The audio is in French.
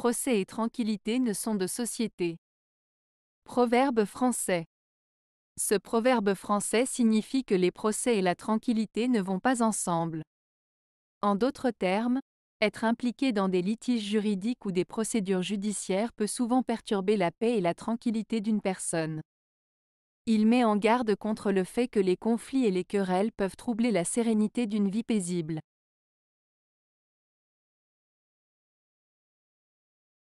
Procès et tranquillité ne sont de société. Proverbe français. Ce proverbe français signifie que les procès et la tranquillité ne vont pas ensemble. En d'autres termes, être impliqué dans des litiges juridiques ou des procédures judiciaires peut souvent perturber la paix et la tranquillité d'une personne. Il met en garde contre le fait que les conflits et les querelles peuvent troubler la sérénité d'une vie paisible.